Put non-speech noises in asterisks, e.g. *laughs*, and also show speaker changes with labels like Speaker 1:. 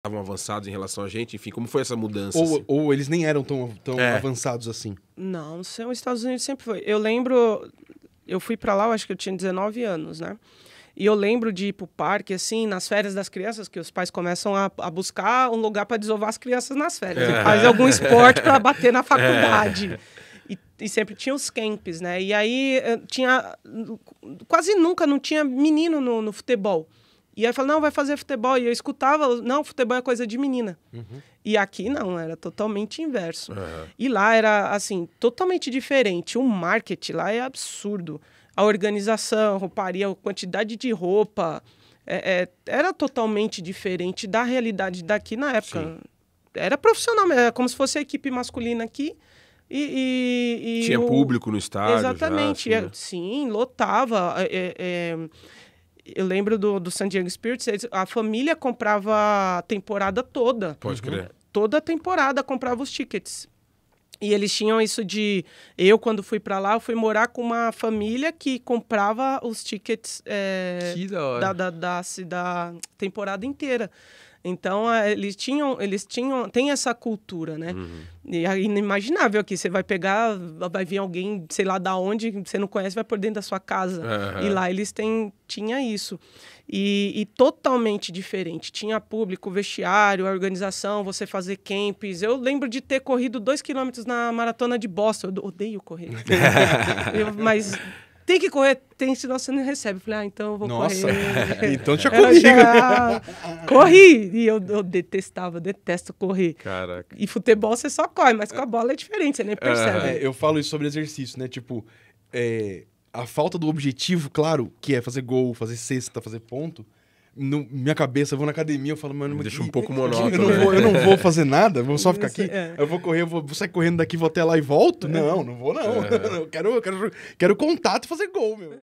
Speaker 1: estavam avançados em relação a gente? Enfim, como foi essa mudança? Ou, assim? ou eles nem eram tão, tão é. avançados assim?
Speaker 2: Não, os Estados Unidos sempre foi. Eu lembro, eu fui para lá, eu acho que eu tinha 19 anos, né? E eu lembro de ir pro parque, assim, nas férias das crianças, que os pais começam a, a buscar um lugar para desovar as crianças nas férias. É. Faz algum *laughs* esporte para bater na é. faculdade. É. E, e, sempre tinha os camps, né? E aí eh, tinha. Quase nunca não tinha menino no, no futebol. E aí falava, não, vai fazer futebol. E eu escutava, não, futebol é coisa de menina. Uhum. E aqui não, era totalmente inverso. Uhum. E lá era, assim, totalmente diferente. O marketing lá é absurdo. A organização, rouparia, a quantidade de roupa. É, é, era totalmente diferente da realidade daqui na época. Sim. Era profissional, era é como se fosse a equipe masculina aqui. E, e, e tinha o... público no estádio. Exatamente. Já, é, assim, né? Sim, lotava. É, é eu lembro do, do San Diego Spirits, a família comprava a temporada toda. Pode uhum. crer. Toda a temporada comprava os tickets. E eles tinham isso de. Eu, quando fui para lá, fui morar com uma família que comprava os tickets é, que da, da, da, da, da temporada inteira. Então, é, eles tinham, eles tinham, tem essa cultura, né? Uhum. E é inimaginável aqui, você vai pegar, vai vir alguém, sei lá da onde, você não conhece, vai por dentro da sua casa. Uhum. E lá eles têm, tinha isso. E, e, totalmente diferente. Tinha público, vestiário, organização, você fazer camps. Eu lembro de ter corrido dois quilômetros na maratona de Boston. Eu odeio correr. *laughs* eu, mas tem que correr, tem, senão você não recebe. Eu falei, ah, então eu vou Nossa. correr. *laughs* então tinha corrido. Já... Corri! E eu, eu, detestava, eu detesto correr. Caraca. E futebol você só corre, mas com a bola é diferente, você nem é, percebe. É,
Speaker 1: eu falo isso sobre exercício, né? Tipo, é, a falta do objetivo, claro, que é fazer gol, fazer cesta, fazer ponto no, minha cabeça, eu vou na academia, eu falo, mano, me deixa um pouco é monótono. Eu, né? vou eu, não vou *laughs* fazer nada, vou só ficar aqui. É. Eu vou correr, eu vou, sair correndo daqui, vou até lá e volto? É. Não, não vou não. *laughs* Eu quero, eu quero, quero contato e fazer gol, meu.